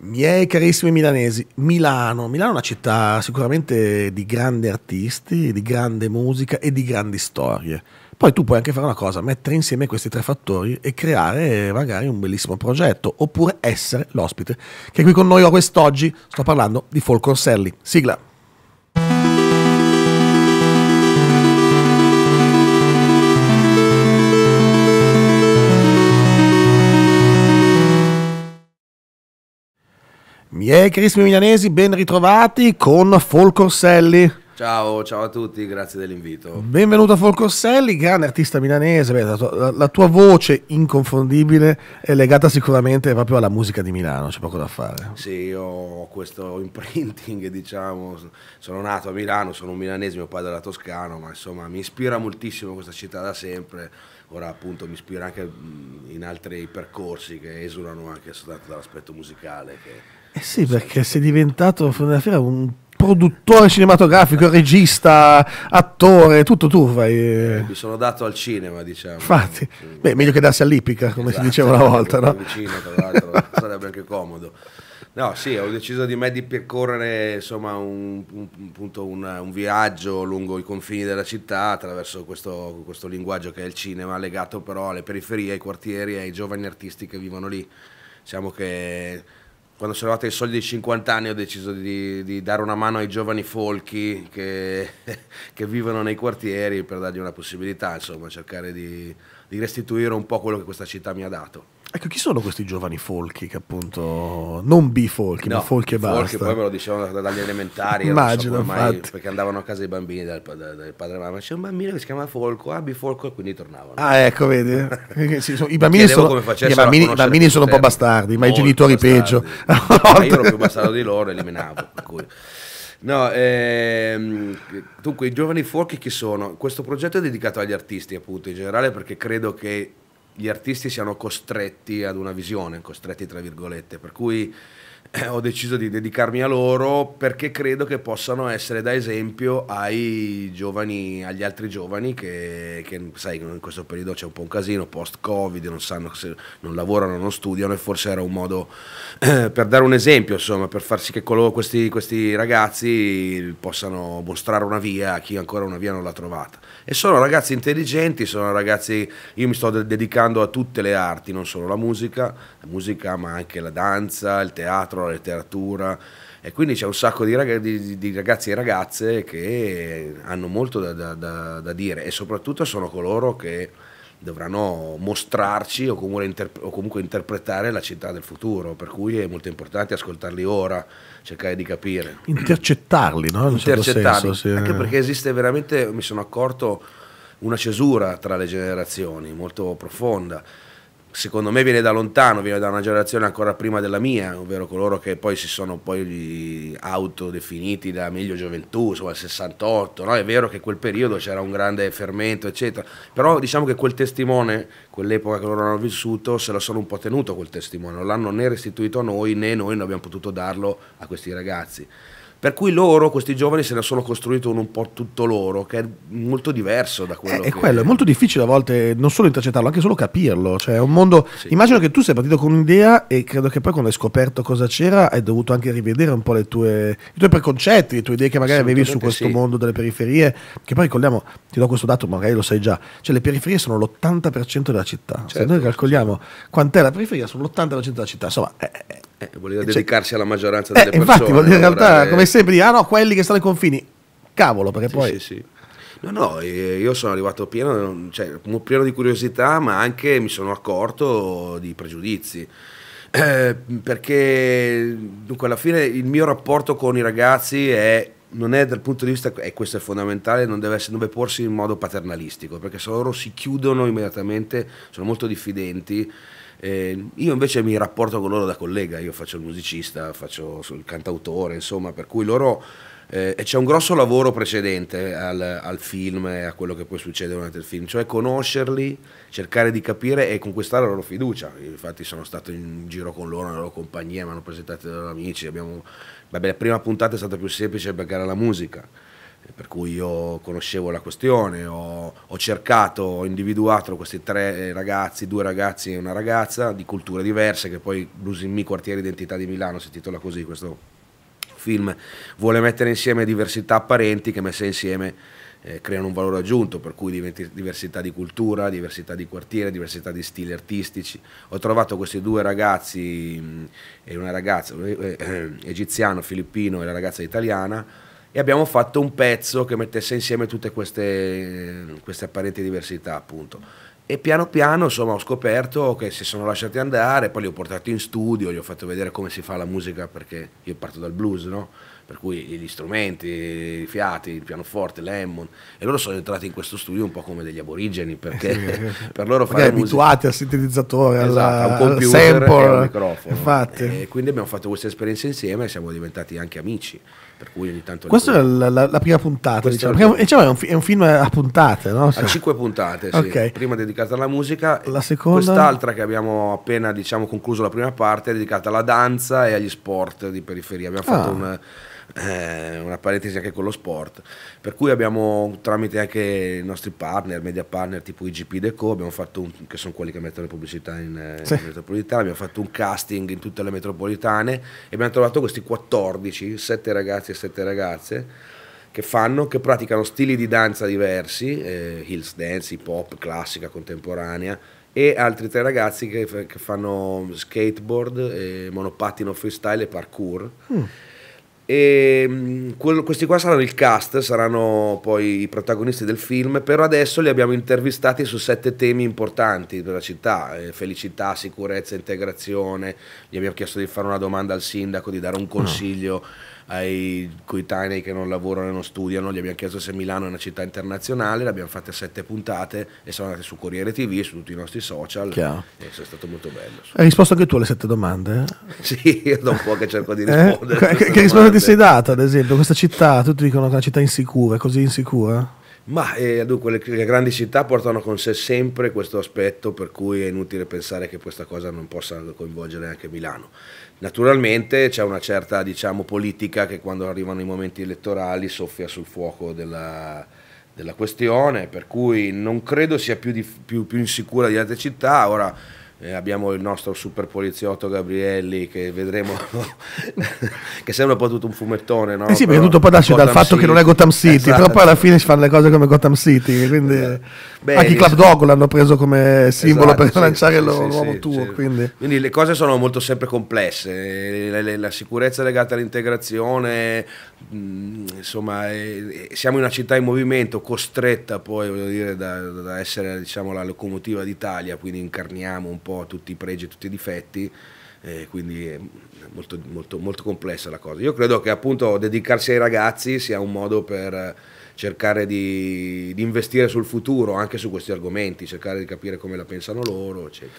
Miei carissimi milanesi, Milano. Milano è una città sicuramente di grandi artisti, di grande musica e di grandi storie. Poi tu puoi anche fare una cosa, mettere insieme questi tre fattori e creare magari un bellissimo progetto, oppure essere l'ospite che è qui con noi ho quest'oggi. Sto parlando di Folk Orselli. Sigla. Miei carissimi milanesi, ben ritrovati con Folcorselli. Ciao, ciao a tutti, grazie dell'invito. Benvenuto a Folcorselli, grande artista milanese. Beh, la, tua, la, tua, voce inconfondibile è legata sicuramente proprio alla musica di Milano, c'è poco da fare. Sì, io ho questo imprinting, diciamo. Sono nato a Milano, sono un milanese, mio padre è era toscano, ma insomma mi ispira moltissimo questa città da sempre ora appunto mi ispira anche mm, in altri percorsi che esulano anche soltanto dall'aspetto musicale che eh sì, perché sei diventato alla fine un produttore cinematografico, regista, attore, tutto tu fai. Eh, mi sono dato al cinema, diciamo. Infatti, beh, meglio che darsi all'ippica, come esatto, si diceva una volta, no? Vicino, tra l'altro, sarebbe anche comodo. No, sì, ho deciso di me di percorrere insomma, un, un, un, un, viaggio lungo i confini della città attraverso questo, questo, linguaggio che è il cinema, legato però alle periferie, ai quartieri, ai giovani artisti che vivono lì. Diciamo che quando sono arrivati ai soldi dei 50 anni ho deciso di, di dare una mano ai giovani folchi che, che, vivono nei quartieri per dargli una possibilità, insomma, cercare di, di restituire un po' quello che questa città mi ha dato. Ecco, chi sono questi giovani folchi che appunto non bifolchi, no, ma folchi e basta? Folchi poi me lo dicevano dagli elementari, Immagino, so ormai, perché andavano a casa i bambini dal, dal, dal padre e mamma, c'è un bambino che si chiama Folco, ah bifolco e quindi tornavano. Ah ecco, vedi? I bambini, sono, i bambini, bambini sono un po' bastardi, ma i genitori bastardi. peggio. ma io ero più bastardo di loro e li menavo, No, ehm, dunque i giovani folchi chi sono? Questo progetto è dedicato agli artisti appunto in generale perché credo che gli artisti siano costretti ad una visione, costretti tra virgolette, per cui eh, ho deciso di dedicarmi a loro perché credo che possano essere da esempio ai giovani, agli altri giovani che, che sai in questo periodo c'è un po' un casino, post-covid, non sanno se non lavorano, non studiano e forse era un modo eh, per dare un esempio, insomma, per far sì che coloro, questi, questi ragazzi possano mostrare una via a chi ancora una via non l'ha trovata. E sono ragazzi intelligenti, sono ragazzi, io mi sto dedicando a tutte le arti, non solo la musica, la musica ma anche la danza, il teatro teatro, la letteratura e quindi c'è un sacco di, rag di, di, ragazzi e ragazze che hanno molto da, da, da, da, dire e soprattutto sono coloro che dovranno mostrarci o comunque, interp o comunque interpretare la città del futuro, per cui è molto importante ascoltarli ora, cercare di capire. Intercettarli, no? In certo Intercettarli, certo senso, sì. anche perché esiste veramente, mi sono accorto, una cesura tra le generazioni molto profonda secondo me viene da lontano, viene da una generazione ancora prima della mia, ovvero coloro che poi si sono poi autodefiniti da meglio gioventù, insomma 68, no? è vero che quel periodo c'era un grande fermento, eccetera, però diciamo che quel testimone, quell'epoca che loro hanno vissuto, se lo sono un po' tenuto quel testimone, non l'hanno né restituito a noi né noi non abbiamo potuto darlo a questi ragazzi. Per cui loro, questi giovani, se ne sono costruito uno un po' tutto loro, che è molto diverso da quello. Eh, che... È quello, è molto difficile a volte non solo intercettarlo, anche solo capirlo. Cioè, è un mondo. Sì. Immagino che tu sei partito con un'idea e credo che poi quando hai scoperto cosa c'era, hai dovuto anche rivedere un po' le tue, i tuoi preconcetti, le tue idee che magari avevi su questo sì. mondo delle periferie. Che poi ricordiamo, ti do questo dato, magari lo sai già. Cioè, le periferie sono l'80% della città. Certo. Se noi calcoliamo quant'è la periferia, sono l'80% della città. Insomma, è eh, voleva eh, cioè, dedicarsi alla maggioranza eh, delle eh, persone. Infatti, in realtà, allora, come sempre, ah no, quelli che stanno ai confini. Cavolo, perché sì, poi... Sì, sì. No, no, io sono arrivato pieno, cioè, pieno di curiosità, ma anche mi sono accorto di pregiudizi. Eh, perché dunque alla fine il mio rapporto con i ragazzi è non è dal punto di vista, e questo è fondamentale, non deve, essere, non deve porsi in modo paternalistico, perché se loro si chiudono immediatamente, sono molto diffidenti eh, io invece mi rapporto con loro da collega, io faccio il musicista, faccio il cantautore, insomma, per cui loro... Eh, e c'è un grosso lavoro precedente al, al, film e a quello che poi succede durante il film, cioè conoscerli, cercare di capire e conquistare la loro fiducia. Infatti sono stato in giro con loro, nella loro compagnia, mi hanno presentato i loro amici. Abbiamo... Vabbè, la prima puntata è stata più semplice perché era la musica per cui io conoscevo la questione, ho, ho, cercato, ho individuato questi tre ragazzi, due ragazzi e una ragazza di culture diverse, che poi Blues in Me, Quartiere Identità di Milano, si titola così questo film, vuole mettere insieme diversità apparenti che messe insieme eh, creano un valore aggiunto, per cui diversità di cultura, diversità di quartiere, diversità di stili artistici. Ho trovato questi due ragazzi mm, e eh, una ragazza eh, eh, egiziano, filippino e la ragazza italiana, e abbiamo fatto un pezzo che mettesse insieme tutte queste, queste apparenti diversità appunto. E piano piano insomma, ho scoperto che si sono lasciati andare, poi li ho portati in studio, gli ho fatto vedere come si fa la musica perché io parto dal blues, no? per cui gli strumenti, i fiati, il pianoforte, l'Hammond e loro sono entrati in questo studio un po' come degli aborigeni perché per loro fare musica... abituati al sintetizzatore, esatto, alla, al computer sample, e al microfono. Infatti. E quindi abbiamo fatto questa esperienza insieme e siamo diventati anche amici. Per cui ogni tanto Questa è la, la, la, prima puntata. Diciamo. È, la prima... Diciamo, è, un, è, un, film a puntate, no? A cioè. cinque puntate, sì. Okay. Prima dedicata alla musica. La seconda. Quest'altra che abbiamo appena diciamo, concluso la prima parte è dedicata alla danza e agli sport di periferia. Abbiamo ah. fatto un eh, una parentesi anche con lo sport, per cui abbiamo tramite anche i nostri partner, media partner tipo IGP Deco, abbiamo fatto un, che sono quelli che mettono le pubblicità in, eh, sì. in metropolitana, abbiamo fatto un casting in tutte le metropolitane e abbiamo trovato questi 14, 7 ragazzi e 7 ragazze che fanno, che praticano stili di danza diversi, eh, hills dance, hip hop, classica, contemporanea, e altri tre ragazzi che, che fanno skateboard, eh, monopattino freestyle e parkour. Mm. E ehm, quello, questi qua saranno il cast, saranno poi i protagonisti del film. Per adesso li abbiamo intervistati su sette temi importanti della città: eh, felicità, sicurezza, integrazione. Gli abbiamo chiesto di fare una domanda al sindaco, di dare un consiglio. No ai coetanei che non lavorano e non studiano, gli abbiamo chiesto se Milano è una città internazionale, l'abbiamo fatta sette puntate e sono andate su Corriere TV, e su tutti i nostri social. Chiaro. E è stato molto bello. Hai risposto anche tu alle sette domande? sì, io da un po' che cerco di eh? rispondere. Eh? Che, che risposta ti sei data, ad esempio? Questa città, tutti dicono che è una città insicura, è così insicura? Ma eh, dunque le, le, grandi città portano con sé sempre questo aspetto per cui è inutile pensare che questa cosa non possa coinvolgere anche Milano. Naturalmente c'è una certa diciamo, politica che quando arrivano i momenti elettorali soffia sul fuoco della, della questione, per cui non credo sia più, di, più, più insicura di altre città. Ora eh, abbiamo il nostro super poliziotto Gabrielli che vedremo, che sembra un po' tutto un fumettone. No? Eh sì, perché tutto può darsi dal fatto City. che non è Gotham City, esatto. però poi alla fine si fanno le cose come Gotham City. Quindi... Eh, Beh, Anche i Club Dog l'hanno preso come esatto, simbolo esatto, per sì, lanciare sì, il loro sì, nuovo tour. Quindi. quindi. le cose sono molto sempre complesse, la, la, la sicurezza legata all'integrazione, mh, mm, insomma eh, siamo una città in movimento, costretta poi dire, da, da, essere diciamo, la locomotiva d'Italia, quindi incarniamo un po' tutti i pregi e tutti i difetti. Eh, quindi è molto, molto, molto complessa la cosa. Io credo che appunto dedicarsi ai ragazzi sia un modo per cercare di, di, investire sul futuro anche su questi argomenti, cercare di capire come la pensano loro, eccetera.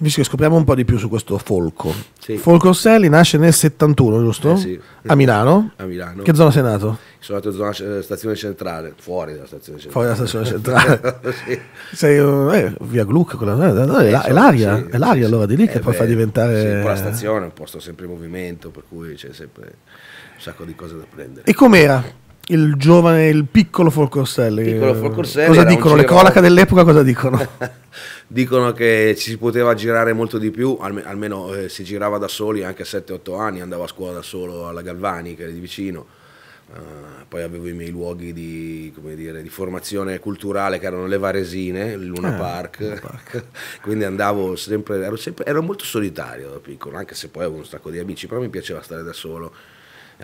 che scopriamo un po' di più su questo Folco. Sì. Folco Selli nasce nel 71, giusto? Eh sì. a, Milano. a Milano. Che zona sei nato? Sono nato in zona eh, stazione centrale, fuori dalla stazione centrale. Fuori dalla stazione centrale. sì. Sei eh, eh, via Gluck, quella, eh, eh è, so, l'aria, sì, è l'aria allora di lì che poi fa diventare... un po' la stazione, è un posto sempre in movimento, per cui c'è sempre un sacco di cose da prendere. E com'era? il giovane, il piccolo Folcorselli. Piccolo Folcorselli cosa dicono? Le cronache dell'epoca cosa dicono? dicono che ci si poteva girare molto di più, almeno eh, si girava da soli anche a 7-8 anni, andavo a scuola da solo alla Galvani, che era di vicino. Uh, poi avevo i miei luoghi di, dire, di, formazione culturale che erano le Varesine, il Luna ah, Park, Park. quindi andavo sempre ero, sempre ero, molto solitario da piccolo, anche se poi avevo un sacco di amici, però mi piaceva stare da solo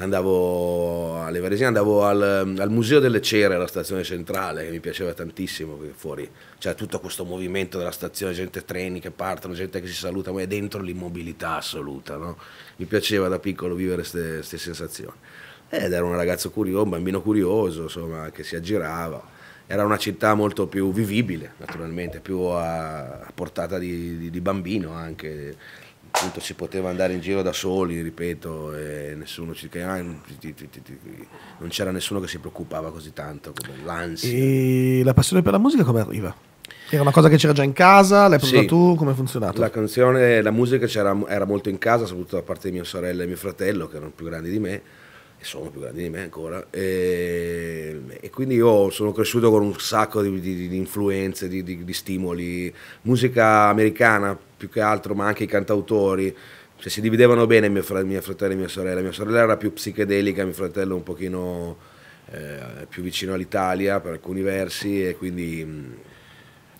andavo alle Varesine, andavo al, al, Museo delle Cere, alla stazione centrale, che mi piaceva tantissimo, perché fuori c'era tutto questo movimento della stazione, gente treni che partono, gente che si saluta, ma è dentro l'immobilità assoluta, no? Mi piaceva da piccolo vivere queste sensazioni. Ed era un ragazzo curioso, un bambino curioso, insomma, che si aggirava. Era una città molto più vivibile, naturalmente, più a, a portata di, di, di bambino anche appunto si poteva andare in giro da soli, ripeto, e nessuno ci, ah, non c'era nessuno che si preoccupava così tanto, come l'ansia. E la passione per la musica come arriva? Era una cosa che c'era già in casa, l'hai provata sì. tu, come è funzionato? La canzone, la musica era molto in casa, soprattutto da parte di mia sorella e mio fratello, che erano più grandi di me, che sono più grandi di me ancora, e, ehm, e quindi io sono cresciuto con un sacco di, di, di influenze, di, di, stimoli, musica americana più che altro, ma anche i cantautori, cioè, si dividevano bene mio, mia fratello e mia sorella, mia sorella era più psichedelica, mio fratello un pochino eh, più vicino all'Italia per alcuni versi e quindi mm,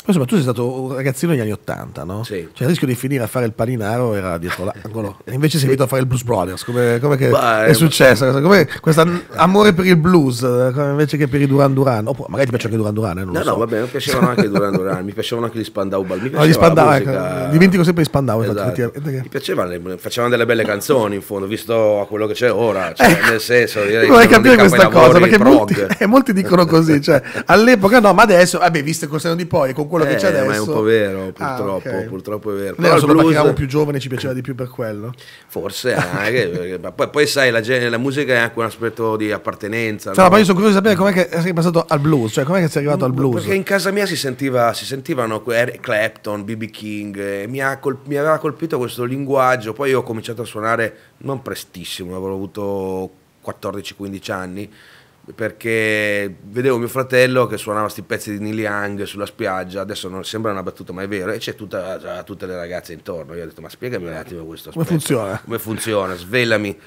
poi tu sei stato un ragazzino negli anni Ottanta, no? Sì. Cioè il rischio di finire a fare il paninaro era dietro l'angolo. E invece sei venuto a fare il Blues Brothers. Come, come Beh, è eh, successo? Come questo amore per il blues invece che per i Duran Duran? O magari ti piacciono anche i Duran Duran, eh, No, so. no, vabbè, mi piacevano anche i Duran Duran, mi piacevano anche gli Spandau Balbi. No, gli Spandau, ecco, dimentico sempre gli Spandau. Esatto. Esatto. Mi piacevano, facevano delle belle canzoni in fondo, visto a quello che c'è ora. Eh, cioè, eh, nel senso, direi vorrei capire questa cosa, perché molti, eh, molti, dicono così. Cioè, all'epoca no, ma adesso, vabbè, visto il Corseno di poi, con quello eh, che c'è adesso. Eh, ma è un po' vero, ah, purtroppo, ah, okay. purtroppo è vero. Però solo blues... perché eravamo più giovani ci piaceva di più per quello. Forse anche, ma poi, poi sai, la, la, musica è anche un aspetto di appartenenza. Cioè, no? ma io sono curioso di sapere com'è che sei passato al blues, cioè com'è che sei arrivato al mm, blues. Perché in casa mia si, sentiva, si sentivano Clapton, BB King, mi, col, mi aveva colpito questo linguaggio, poi io ho cominciato a suonare non prestissimo, avevo avuto 14-15 anni perché vedevo mio fratello che suonava questi pezzi di Neil Young sulla spiaggia, adesso non sembra una battuta ma è vero, e c'è tutta, tutte le ragazze intorno, io ho detto ma spiegami un attimo questo aspetto. Come funziona? Come funziona, svelami.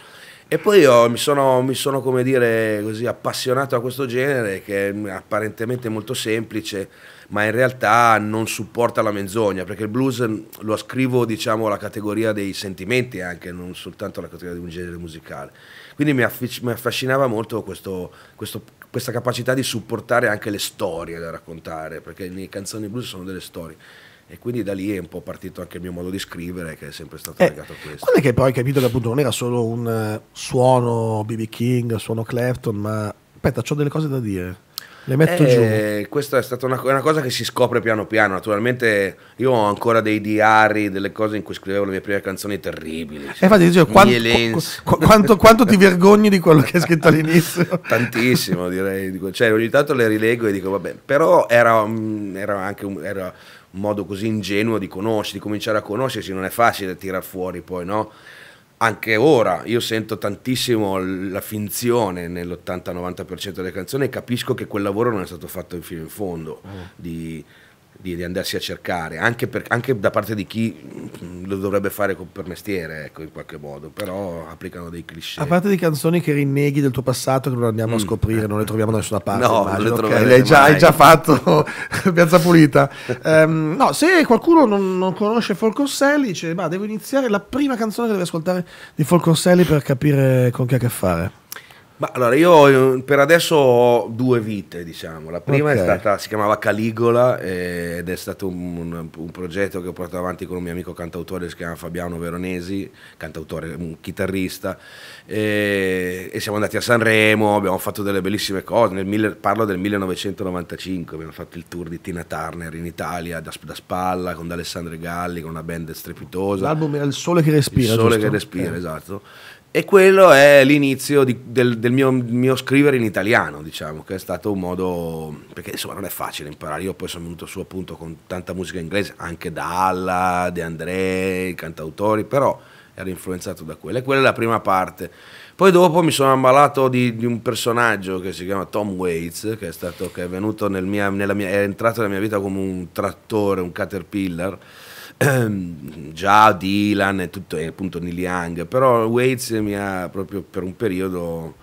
E poi io mi sono, mi sono come dire, così appassionato a questo genere che è apparentemente molto semplice, ma in realtà non supporta la menzogna, perché il blues mm, lo ascrivo diciamo alla categoria dei sentimenti anche, non soltanto alla categoria di un genere musicale. Quindi mi, affic- mi affascinava molto questo, questo, questa capacità di supportare anche le storie da raccontare, perché le canzoni blues sono delle storie. E quindi da lì è un po' partito anche il mio modo di scrivere, che è sempre stato eh, legato a questo. Quando è che poi hai capito che appunto non era solo un eh, suono BB King, suono Clapton, ma aspetta, ho delle cose da dire. Le metto eh, giù. Questa è stata una, una, cosa che si scopre piano piano. Naturalmente, io ho ancora dei diari, delle cose in cui scrivevo le mie prime canzoni terribili. E eh, infatti, cioè, quanto, qu- quanto, quanto, ti vergogni di quello che hai scritto all'inizio? Tantissimo, direi. Cioè, ogni tanto le rilego e dico, vabbè, però era, mm, era anche un, era un modo così ingenuo di conoscersi, di cominciare a conoscersi. Non è facile tirar fuori poi, no? anche ora io sento tantissimo la finzione nell'80-90% delle canzoni e capisco che quel lavoro non è stato fatto fino in fondo. Mm. Di, di, di andarsi a cercare, anche, per, anche, da parte di chi mm, lo dovrebbe fare per mestiere, ecco, in qualche modo, però applicano dei cliché. A parte di canzoni che rinneghi del tuo passato che non andiamo mm. a scoprire, non le troviamo da nessuna parte. No, immagino, non le okay, hai, già, hai già fatto Piazza Pulita. um, no, se qualcuno non, non conosce Folk Orselli, dice, ma devo iniziare la prima canzone che devi ascoltare di Folk Orselli per capire con chi ha a che fare. Ma allora io eh, per adesso ho due vite, diciamo. La prima okay. è stata, si chiamava Caligola eh, ed è stato un, un, progetto che ho portato avanti con un mio amico cantautore che si chiama Fabiano Veronesi, cantautore, un chitarrista, e, e siamo andati a Sanremo, abbiamo fatto delle bellissime cose, nel, parlo del 1995, abbiamo fatto il tour di Tina Turner in Italia, da, da spalla, con D'Alessandro Galli, con una band strepitosa. L'album era Il Sole che respira. Il Sole giusto? che respira, okay. Eh. esatto. E quello è l'inizio di, del, del mio, mio, scrivere in italiano, diciamo, che è stato un modo, perché insomma non è facile imparare, io poi sono venuto su appunto con tanta musica inglese, anche da Alla, De André, i cantautori, però ero influenzato da quella e quella è la prima parte. Poi dopo mi sono ammalato di, di un personaggio che si chiama Tom Waits, che è, stato, che è venuto nel mia, nella mia, è entrato nella mia vita come un trattore, un caterpillar, Ehm, già Dylan e, tutto, e appunto Neil Young, però Waits mi ha proprio per un periodo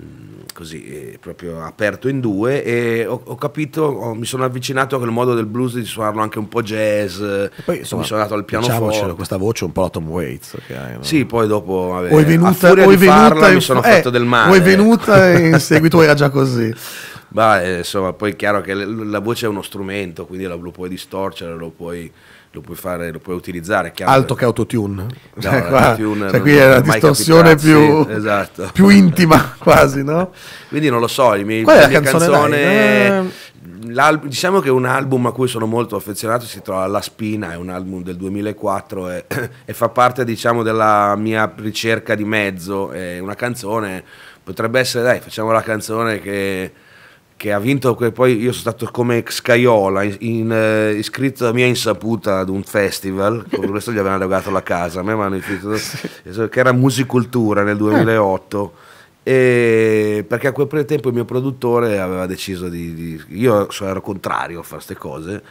mm, così eh, proprio aperto in due e ho, ho capito, ho, mi sono avvicinato a quel modo del blues di suonarlo anche un po' jazz, e poi eh, insomma, mi sono dato al pianoforte. questa voce un po' la Tom Waits. Hai, no? Sì, poi dopo vabbè, è venuta, a furia o venuta farla, in, mi sono eh, fatto del male. Eh, o è venuta e in seguito era già così. Beh, insomma, poi è chiaro che la voce è uno strumento, quindi lo, puoi distorcere, lo puoi, lo puoi, fare, lo puoi utilizzare. Chiaro. Alto che autotune. No, cioè, qua, autotune cioè, qui è la distorsione più, sì, esatto. più, intima quasi, no? quindi non lo so, i miei, Qual è la canzone... canzone eh. diciamo che un album a cui sono molto affezionato si trova La Spina, è un album del 2004 e, e fa parte diciamo, della mia ricerca di mezzo, è una canzone, potrebbe essere dai facciamo la canzone che che ha vinto, poi io sono stato come Scaiola, in, in, eh, iscritto a mia insaputa ad un festival, con questo gli avevano legato la casa, a me mi hanno iscritto, che era Musicultura nel 2008, ah. e perché a quel tempo il mio produttore aveva deciso di, di io ero contrario a fare queste cose,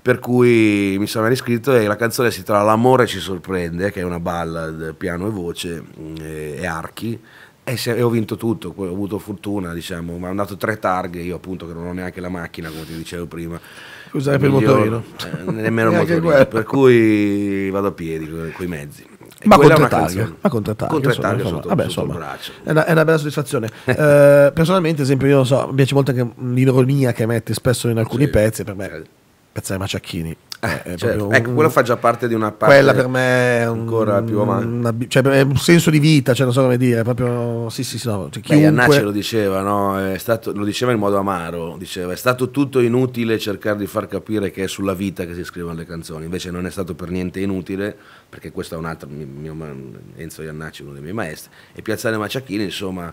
per cui mi sono riscritto e la canzone si tratta L'amore ci sorprende, che è una ballad piano e voce mm, e archi, e, eh, se, e ho vinto tutto, ho avuto fortuna, diciamo, mi hanno dato tre targhe, io appunto che non ho neanche la macchina, come ti dicevo prima. Scusate per il motorino? Eh, nemmeno il motorino, per cui vado a piedi con i mezzi. E ma con tre targhe, ma con tre targhe, con tre targhe sotto, vabbè, sotto insomma, è una, è una, bella soddisfazione. eh, personalmente, esempio, io so, mi piace molto anche l'ironia che metti spesso in alcuni sì, pezzi, per me, sì. Pezzare Maciacchini eh, certo. un, ecco, quello fa già parte di una parte. Quella per me è un, ancora più avanti. Una, cioè, è un senso di vita, cioè, non so come dire. Proprio, sì, sì, sì no, cioè, chiunque... Beh, Iannacci lo diceva, no? stato, lo diceva in modo amaro. Diceva: è stato tutto inutile cercare di far capire che è sulla vita che si scrivono le canzoni. Invece, non è stato per niente inutile, perché questo è un altro. Mio, mio, Enzo Iannacci, uno dei miei maestri, e Piazzale Maciacchini, insomma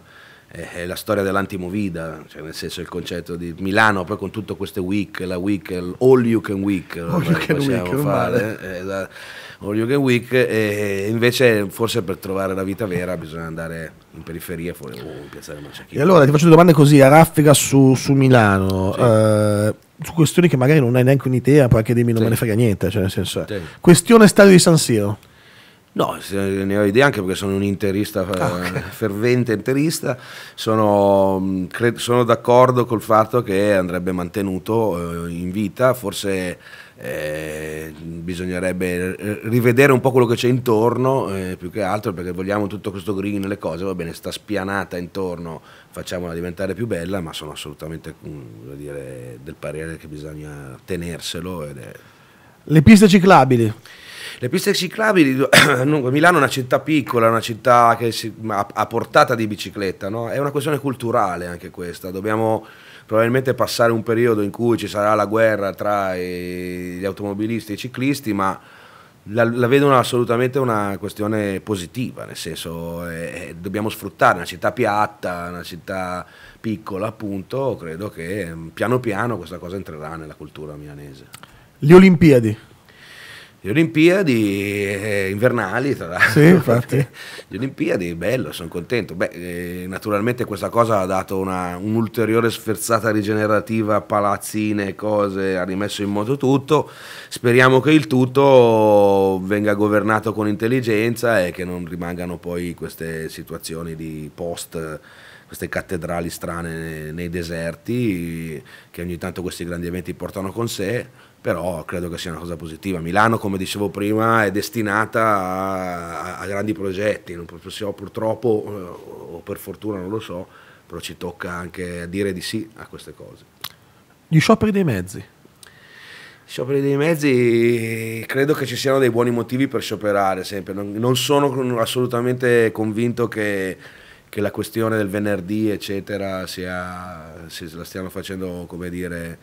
è la storia dell'antimovida, cioè nel senso il concetto di Milano poi con tutte queste week, la week, all you can week, all you can week, fare, eh, la, all you can week, e invece forse per trovare la vita vera bisogna andare in periferia fuori o in piazzale Maciachino. E allora ti faccio due domande così a raffica su, su Milano. Sì. Eh, su questioni che magari non hai neanche un'idea, poi anche dimmi non sì. me ne frega niente, cioè nel senso, sì. questione stadio di San Siro. No, ne ho idea anche perché sono un interista, ah, eh, okay. fervente interista, sono, mm, sono d'accordo col fatto che andrebbe mantenuto eh, in vita, forse eh, bisognerebbe rivedere un po' quello che c'è intorno, eh, più che altro perché vogliamo tutto questo green, le cose, va bene, sta spianata intorno, facciamola diventare più bella, ma sono assolutamente mm, dire, del parere che bisogna tenerselo. È... Le piste ciclabili. Le piste ciclabili, Milano è una città piccola, una città che si, a, a, portata di bicicletta, no? è una questione culturale anche questa, dobbiamo probabilmente passare un periodo in cui ci sarà la guerra tra i, gli automobilisti e i ciclisti, ma la, la vedo assolutamente una questione positiva, nel senso eh, eh, dobbiamo sfruttare una città piatta, una città piccola appunto, credo che mm, piano piano questa cosa entrerà nella cultura milanese. Le Olimpiadi. Le Olimpiadi eh, invernali, tra l'altro. Sì, infatti. Le Olimpiadi, bello, sono contento. Beh, eh, naturalmente questa cosa ha dato un'ulteriore sferzata rigenerativa, palazzine, cose, ha rimesso in moto tutto. Speriamo che il tutto venga governato con intelligenza e che non rimangano poi queste situazioni di post queste cattedrali strane nei deserti che ogni tanto questi grandi eventi portano con sé però credo che sia una cosa positiva. Milano, come dicevo prima, è destinata a, a grandi progetti, non possiamo, purtroppo eh, o per fortuna non lo so, però ci tocca anche dire di sì a queste cose. Gli scioperi dei mezzi? Gli scioperi dei mezzi credo che ci siano dei buoni motivi per scioperare sempre non, non sono assolutamente convinto che, che, la questione del venerdì eccetera sia, si, la stiano facendo come dire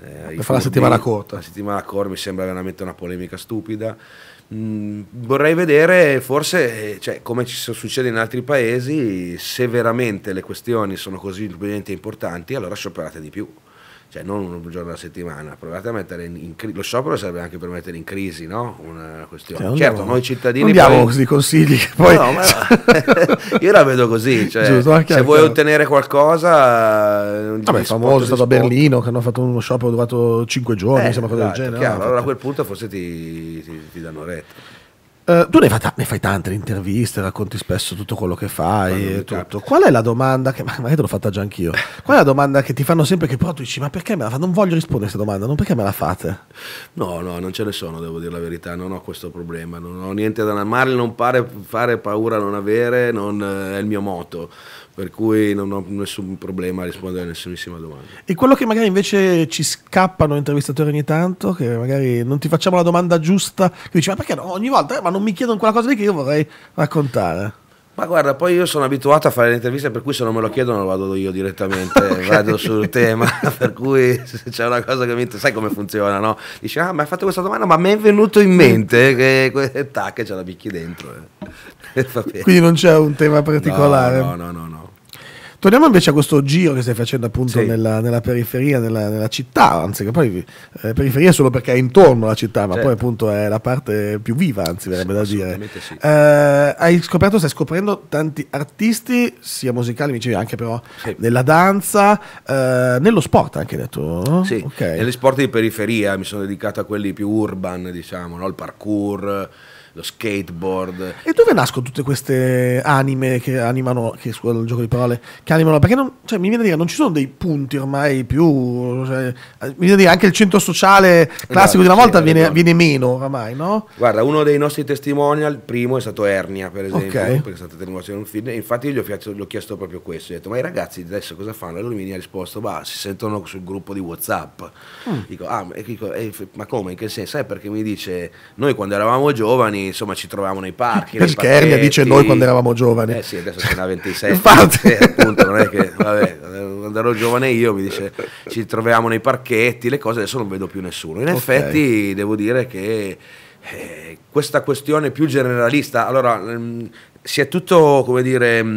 eh, per fare la settimana corta. La settimana corta mi sembra veramente una polemica stupida. Mm, vorrei vedere forse eh, cioè, come ci succede in altri paesi, se veramente le questioni sono così importanti, allora scioperate di più cioè non un giorno alla settimana, provate a mettere in, crisi, lo sciopero serve anche per mettere in crisi no? una questione. Cioè, certo, noi cittadini... Non diamo poi... così consigli poi... No, no, no. io la vedo così, cioè, Giusto, se chiaro. vuoi ottenere qualcosa... Vabbè, il famoso è stato a Berlino che hanno fatto uno sciopero durato 5 giorni, eh, insomma, cosa esatto, del genere. Chiaro, allora a quel punto forse ti, ti, ti danno retta. Uh, tu ne fai, t- ne fai, tante interviste, racconti spesso tutto quello che fai Qual è la domanda che magari te l'ho fatta già anch'io? Qual è la domanda che ti fanno sempre che però tu dici "Ma perché me la fate? Non voglio rispondere a questa domanda, non perché me la fate?". No, no, non ce ne sono, devo dire la verità, non ho questo problema, non ho niente da amare, non pare fare paura non avere, non eh, è il mio moto per cui non ho nessun problema a rispondere a nessunissima domanda. E quello che magari invece ci scappano intervistatori ogni tanto, che magari non ti facciamo la domanda giusta, che dici ma perché no? ogni volta, eh, ma non mi chiedono quella cosa lì che io vorrei raccontare. Ma guarda, poi io sono abituato a fare le interviste, per cui se non me lo chiedono lo vado io direttamente, okay. vado sul tema, per cui se c'è una cosa che mi interessa, sai come funziona, no? Dici, ah, ma hai fatto questa domanda, ma mi è venuto in mente che, tac, che ce la bicchi dentro. Eh. Quindi non c'è un tema particolare. no, no, no. no. no. Torniamo invece a questo giro che stai facendo appunto sì. nella, nella, periferia, nella, nella, città, anzi che poi eh, periferia è solo perché è intorno alla città, ma certo. poi appunto è la parte più viva, anzi verrebbe da dire. Sì. Eh, hai scoperto, stai scoprendo tanti artisti, sia musicali, mi dicevi anche però sì. nella danza, eh, nello sport anche detto. Sì, okay. negli sport di periferia mi sono dedicato a quelli più urban, diciamo, no? il parkour lo skateboard. E dove nascono tutte queste anime che animano, che scusa il gioco di parole, che animano? Perché non, cioè, mi viene a dire, non ci sono dei punti ormai più, cioè, mi viene a dire, anche il centro sociale classico esatto, di una volta viene, viene, meno oramai, no? Guarda, uno dei nostri testimonial, primo, è stato Ernia, per esempio, okay. perché è stata tenuta in un film, infatti io gli ho, chiesto, gli ho chiesto proprio questo, ho detto, ma i ragazzi adesso cosa fanno? E lui mi ha risposto, bah, si sentono sul gruppo di Whatsapp. Mm. Dico, ah, ma, dico, eh, ma come, in che senso? Eh, perché mi dice, noi quando eravamo giovani, insomma ci troviamo nei parchi. Per schermia dice noi quando eravamo giovani. Eh sì, adesso sono n'ha 26. Infatti. Eh, appunto, non è che, vabbè, quando ero giovane io mi dice ci troviamo nei parchetti, le cose adesso non vedo più nessuno. In okay. effetti devo dire che eh, questa questione più generalista, allora mh, ehm, si è tutto, come dire, mh,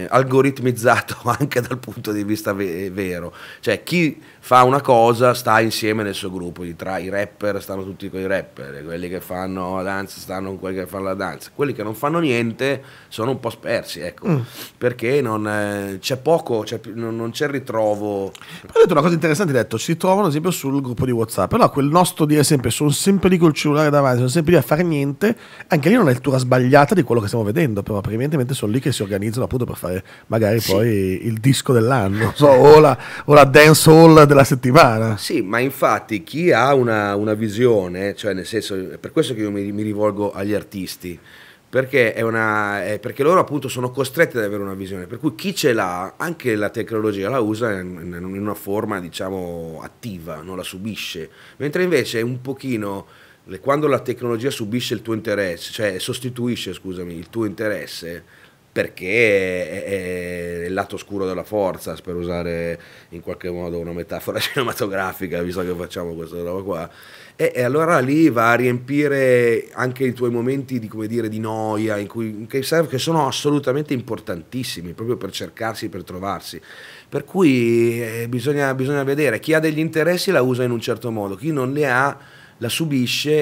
mm, algoritmizzato anche dal punto di vista ve- vero. Cioè chi fa una cosa, sta insieme nel suo gruppo, I, tra, i rapper stanno tutti con i rapper, quelli che fanno la danza stanno con quelli che fanno la danza, quelli che non fanno niente sono un po' spersi, ecco, mm. perché non, eh, c'è poco, non, c'è ritrovo. Poi hai detto una cosa interessante, hai detto, si trovano ad esempio sul gruppo di Whatsapp, però quel nostro dire sempre, sono sempre lì col cellulare davanti, sono sempre lì a fare niente, anche lì è una lettura sbagliata di quello che stiamo vedendo, però evidentemente sono lì che si organizzano appunto per fare magari sì. poi il disco dell'anno, so, o, la, o la dance hall della della settimana. Sì, ma infatti chi ha una, una visione, cioè nel senso, è per questo che io mi, mi rivolgo agli artisti, perché, è una, perché, loro appunto sono costretti ad avere una visione, per cui chi ce l'ha, anche la tecnologia la usa in, in una forma diciamo attiva, non la subisce, mentre invece un pochino quando la tecnologia subisce il tuo interesse, cioè sostituisce scusami, il tuo interesse, perché è, è il lato oscuro della forza, per usare in qualche modo una metafora cinematografica, visto che facciamo questa roba qua. E, e allora lì va a riempire anche i tuoi momenti di, dire, di noia, in cui, che, serve, che sono assolutamente importantissimi, proprio per cercarsi, per trovarsi. Per cui eh, bisogna, bisogna vedere, chi ha degli interessi la usa in un certo modo, chi non ne ha la subisce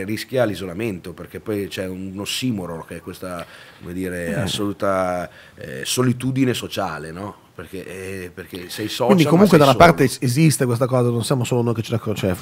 e rischia l'isolamento, perché poi c'è un ossimoro che è questa dire, eh. assoluta eh, solitudine sociale, no? perché, eh, perché sei social. Quindi comunque da una solo. parte esiste questa cosa, non siamo solo noi che ce la cioè,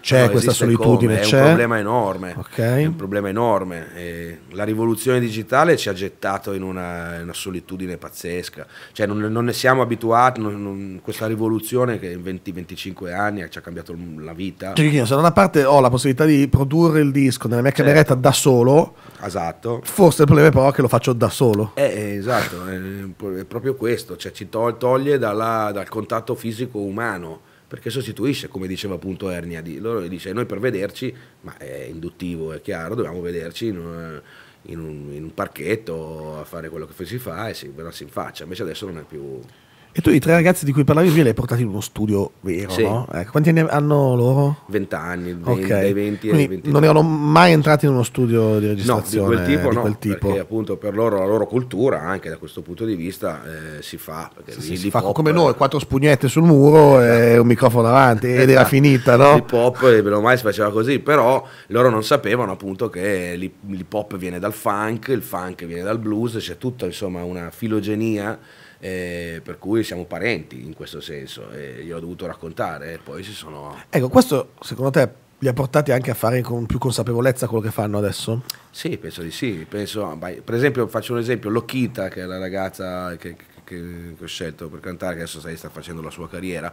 c'è no, questa solitudine, come, è c'è. un problema enorme, okay. è un problema enorme. E la rivoluzione digitale ci ha gettato in una, una solitudine pazzesca, cioè non, non ne siamo abituati, non, non, questa rivoluzione che in 20-25 anni ci ha cambiato la vita. Cioè, se da una parte ho la possibilità di produrre il disco nella mia certo. cameretta da solo, esatto. forse il problema è però che lo faccio da solo. Eh, eh esatto, è, è proprio questo, cioè ci toglie toglie dalla, dal contatto fisico umano, perché sostituisce, come diceva appunto Ernia, di, loro dice noi per vederci, ma è induttivo, è chiaro, dobbiamo vederci in un, in un, in un parchetto a fare quello che si fa e si verrà in faccia, invece adesso non è più... E tu i tre ragazzi di cui parlavi prima li hai portati in uno studio vero, sì. no? Ecco, quanti anni hanno loro? 20 anni, 20, okay. dai 20 Quindi ai 20. Non erano mai entrati in uno studio di registrazione no, di quel tipo, di no, tipo. perché appunto per loro la loro cultura anche da questo punto di vista eh, si fa. Sì, sì, si fa come noi, quattro spugnette sul muro e esatto. un microfono davanti ed era esatto. finita, no? L'hip hop eh, ormai si faceva così, però loro non sapevano appunto che l'hip hop viene dal funk, il funk viene dal blues, c'è tutta insomma una filogenia eh, per cui siamo parenti in questo senso e ho dovuto raccontare e poi si sono... Ecco, questo secondo te li ha portati anche a fare con più consapevolezza quello che fanno adesso? Sì, penso di sì. Penso, per esempio, faccio un esempio, Lokita, che è la ragazza che, che, che ho scelto per cantare, che adesso sta facendo la sua carriera,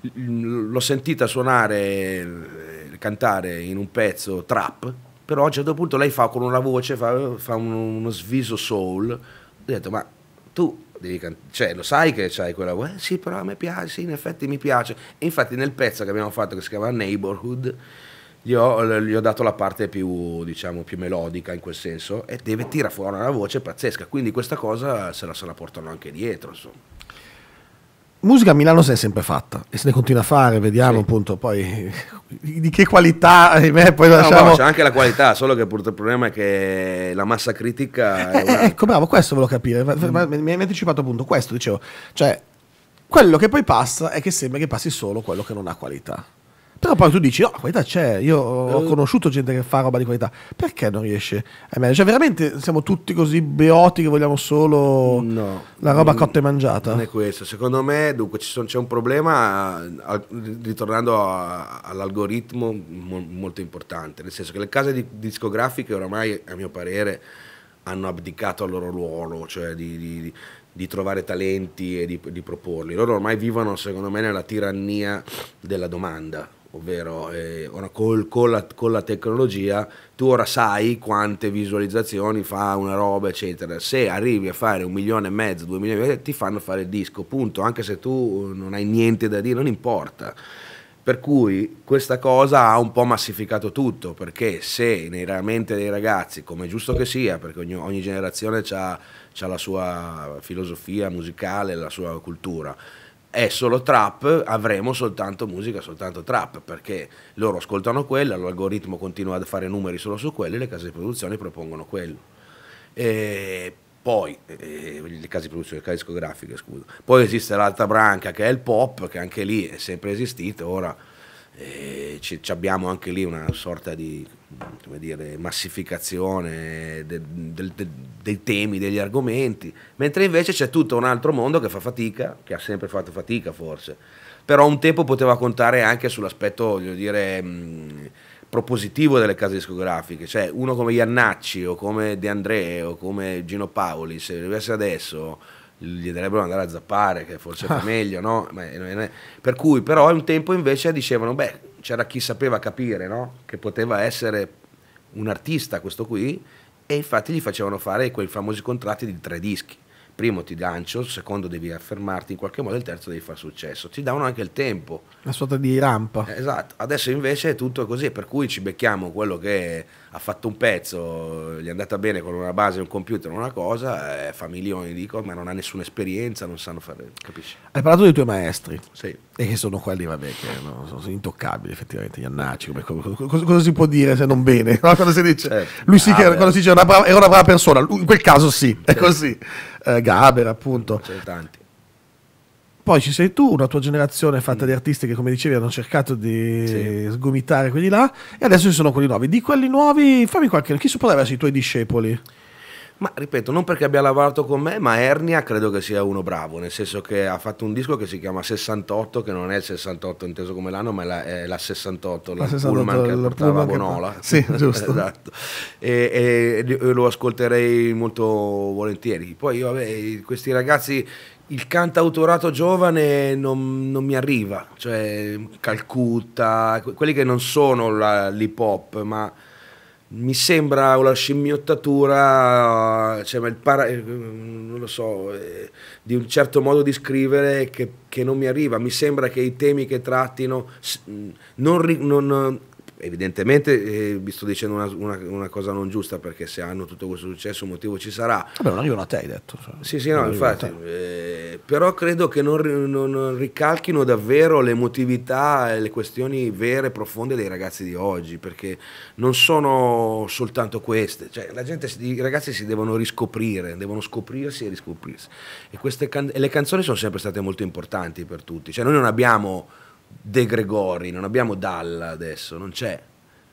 l'ho sentita suonare, eh, cantare in un pezzo trap, però a un certo punto lei fa con una voce, fa, fa uno sviso soul, ho detto ma tu cioè, lo sai che c'hai quella, eh, sì, però a me piace, sì, in effetti mi piace. E infatti nel pezzo che abbiamo fatto, che si chiama Neighborhood, gli ho, gli ho, dato la parte più, diciamo, più melodica in quel senso, e deve tirare fuori una voce pazzesca, quindi questa cosa se la, se la portano anche dietro, insomma musica a Milano se è sempre fatta e se ne continua a fare, vediamo sì. appunto poi di che qualità, ahimè, poi no, lasciamo... no, c'è anche la qualità, solo che purtroppo il problema è che la massa critica... Eh, una... Ecco, bravo, questo volevo capire, mm. mi hai anticipato appunto questo, dicevo, cioè quello che poi passa è che sembra che passi solo quello che non ha qualità. Però poi tu dici, no, oh, qualità c'è, io eh. ho conosciuto gente che fa roba di qualità, perché non riesce a me? Cioè veramente siamo tutti così beoti che vogliamo solo no, la roba non, mm. cotta e mangiata? Non è questo, secondo me dunque sono, c'è un problema, ritornando a, all'algoritmo molto importante, nel senso che le case di, discografiche oramai a mio parere hanno abdicato al loro ruolo, cioè di, di, di trovare talenti e di, di proporli. Loro ormai vivono, secondo me, nella tirannia della domanda ovvero eh, ora col, con, la, con, la, tecnologia tu ora sai quante visualizzazioni fa una roba eccetera se arrivi a fare un milione e mezzo due milioni ti fanno fare il disco punto anche se tu eh, non hai niente da dire non importa per cui questa cosa ha un po' massificato tutto perché se nella mente dei ragazzi come è giusto che sia perché ogni, ogni generazione ha la sua filosofia musicale la sua cultura è solo trap, avremo soltanto musica, soltanto trap, perché loro ascoltano quella, l'algoritmo continua a fare numeri solo su quelli, le case di produzione propongono quello. E poi, eh, le case di produzione, le case discografiche, scusa. Poi esiste l'altra branca che è il pop, che anche lì è sempre esistito, ora abbiamo anche lì una sorta di dire, massificazione de, de, de, dei temi, degli argomenti, mentre invece c'è tutto un altro mondo che fa fatica, che ha sempre fatto fatica forse, però un tempo poteva contare anche sull'aspetto, voglio dire... Mh, mm, propositivo delle case discografiche, cioè uno come Iannacci o come De André o come Gino Paoli, se dovesse adesso gli darebbero andare a zappare, che forse è meglio, no? Per cui però un tempo invece dicevano, beh, c'era chi sapeva capire, no? Che poteva essere un artista questo qui, e infatti gli facevano fare quei famosi contratti di tre dischi. Primo ti lancio, secondo devi affermarti in qualche modo, il terzo devi far successo. Ti davano anche il tempo. Una sorta di rampa. Eh, esatto, adesso invece è tutto così, per cui ci becchiamo quello che ha fatto un pezzo, gli è andata bene con una base, un computer, una cosa, eh, fa milioni di cose, ma non ha nessuna esperienza, non sanno fare, capisci? Hai parlato dei tuoi maestri, sì. e che sono quelli, vabbè, che no, sono intoccabili effettivamente, gli annacci, come, come, cosa, cosa, si può dire se non bene? No, quando si dice, certo. lui sì Gaber. che quando si dice una brava, è una brava persona, in quel caso sì, è certo. così. Eh, Gaber appunto. Ce tanti. Poi ci sei tu, una tua generazione fatta mm. di artisti che, come dicevi, hanno cercato di sì. sgomitare quelli là, e adesso ci sono quelli nuovi. Di quelli nuovi, fammi qualche. Chi potrebbe essere i tuoi discepoli? Ma ripeto, non perché abbia lavorato con me, ma Ernia credo che sia uno bravo, nel senso che ha fatto un disco che si chiama 68, che non è il 68 inteso come l'anno, ma è la, è la 68, la, la 68, Pullman che la portava Bonola. Sì, giusto. esatto. E, e, e, lo ascolterei molto volentieri. Poi io, vabbè, questi ragazzi il cantautorato giovane non, non, mi arriva, cioè Calcutta, quelli che non sono l'hip hop, ma mi sembra una scimmiottatura, cioè, para, eh, non so, eh, di un certo modo di scrivere che, che, non mi arriva. Mi sembra che i temi che trattino non, non, evidentemente eh, vi sto dicendo una, una, una, cosa non giusta perché se hanno tutto questo successo un motivo ci sarà. Vabbè, non arrivano a te, hai detto. Cioè. sì, sì, no, infatti. Eh, però credo che non, non, ricalchino davvero l'emotività e le questioni vere e profonde dei ragazzi di oggi, perché non sono soltanto queste. Cioè, gente, i ragazzi si devono riscoprire, devono scoprirsi e riscoprirsi. E, can e le canzoni sono sempre state molto importanti per tutti. Cioè, noi non abbiamo De Gregori, non abbiamo Dalla adesso, non c'è.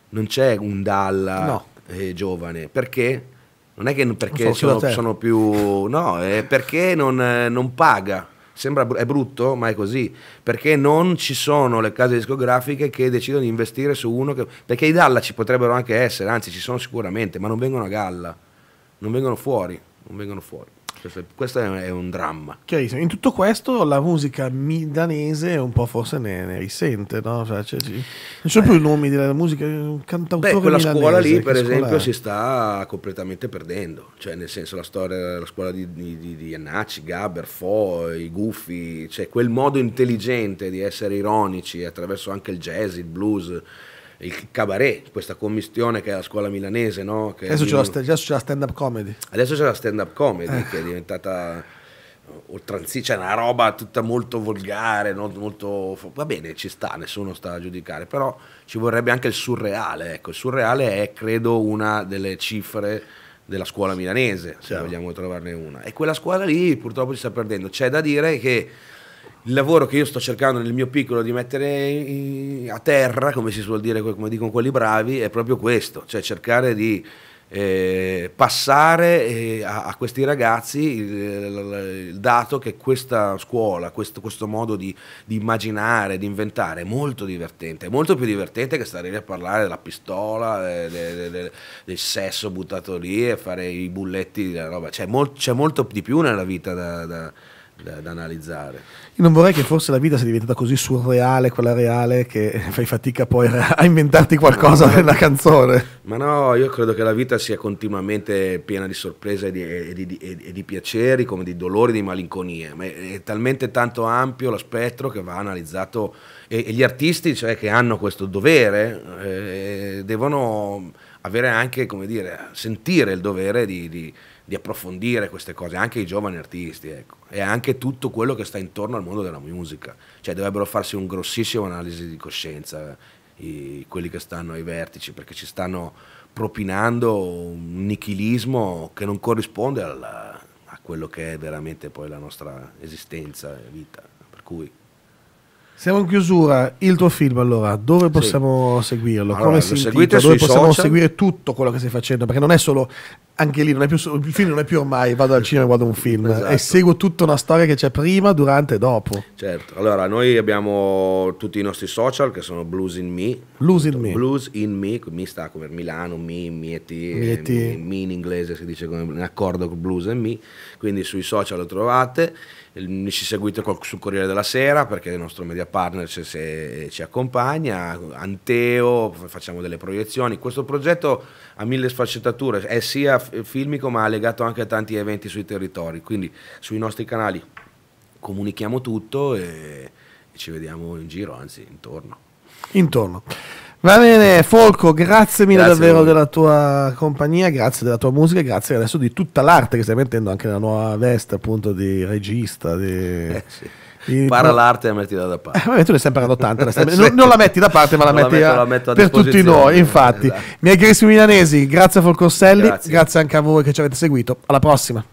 Non c'è un Dalla no. eh, giovane. Perché? Non è che perché non so, sono, sono, più... No, è perché non, non paga. Sembra, è brutto, ma è così. Perché non ci sono le case discografiche che decidono di investire su uno che... Perché i Dalla ci potrebbero anche essere, anzi ci sono sicuramente, ma non vengono a galla. Non vengono fuori, non vengono fuori. Cioè, questo, è, un, è, un, dramma. Chiarissimo. In tutto questo la musica danese un po' forse ne, ne risente, no? Cioè, cioè, non so più i nomi della musica, un cantautore Beh, quella milanese, scuola lì per esempio scuola... si sta completamente perdendo, cioè nel senso la storia, della scuola di, di, di Annacci, Gaber, Fo, i Guffi, cioè quel modo intelligente di essere ironici attraverso anche il jazz, il blues, il cabaret, questa commissione che è la scuola milanese. No? Adesso, c'è non... la stand-up comedy. Adesso c'è la stand-up comedy eh. che è diventata uh, oltranzia, cioè una roba tutta molto volgare, no? molto... va bene, ci sta, nessuno sta a giudicare, però ci vorrebbe anche il surreale, ecco, il surreale è credo una delle cifre della scuola milanese, se certo. vogliamo trovarne una. E quella scuola lì purtroppo si sta perdendo. C'è da dire che il lavoro che io sto cercando nel mio piccolo di mettere a terra, come si suol dire, come dicono quelli bravi, è proprio questo, cioè cercare di eh, passare eh, a, a, questi ragazzi il, il, il, dato che questa scuola, questo, questo modo di, di, immaginare, di inventare è molto divertente, è molto più divertente che stare lì a parlare della pistola, eh, de, de, de, del sesso buttato lì e fare i bulletti, della roba. Cioè c'è, mol, molto di più nella vita da, da da, da, analizzare. Io non vorrei che forse la vita sia diventata così surreale, quella reale, che fai fatica poi a inventarti qualcosa no, nella canzone. Ma no, io credo che la vita sia continuamente piena di sorprese e di, e di, e di, e di piaceri, come di dolori, e di malinconie. Ma è, è, talmente tanto ampio lo spettro che va analizzato e, gli artisti, cioè, che hanno questo dovere, eh, devono avere anche, come dire, sentire il dovere di, di di approfondire queste cose, anche i giovani artisti, ecco, e anche tutto quello che sta intorno al mondo della musica. Cioè dovrebbero farsi un grossissimo analisi di coscienza i, quelli che stanno ai vertici, perché ci stanno propinando un nichilismo che non corrisponde alla, a quello che è veramente poi la nostra esistenza e vita. Per cui... Siamo in chiusura, il tuo film allora, dove possiamo sì. seguirlo? Allora, Come si intitola? Dove possiamo social? seguire tutto quello che stai facendo? Perché non è solo anche lì non è più, il film non è più ormai vado al esatto, cinema e guardo un film esatto. e seguo tutta una storia che c'è prima, durante e dopo. Certo, allora noi abbiamo tutti i nostri social che sono Blues in Me. Blues in Me. Blues in Me, mi sta come Milano, Mi, Mieti, Mieti. Eh, mi in inglese si dice come in accordo con Blues in Me, quindi sui social lo trovate ci seguite sul Corriere della Sera perché il nostro media partner se, se, ci accompagna, Anteo, facciamo delle proiezioni. Questo progetto ha mille sfaccettature, è sia eh, filmico ma legato anche a tanti eventi sui territori, quindi sui nostri canali comunichiamo tutto e, e ci vediamo in giro, anzi intorno. Intorno. Va bene, Folco, grazie mille grazie davvero della tua compagnia, grazie della tua musica, grazie adesso di tutta l'arte che stai mettendo anche nella nuova veste appunto di regista. Di... Eh, sì Para l'arte e la metti da parte. Eh, tu ne stai parlando tanto, ne non, non, la metti da parte, ma la metti la metto, a, la metto a per tutti noi. Infatti, esatto. miei carissimi milanesi, grazie a Folcorselli, grazie. grazie anche a voi che ci avete seguito. Alla prossima.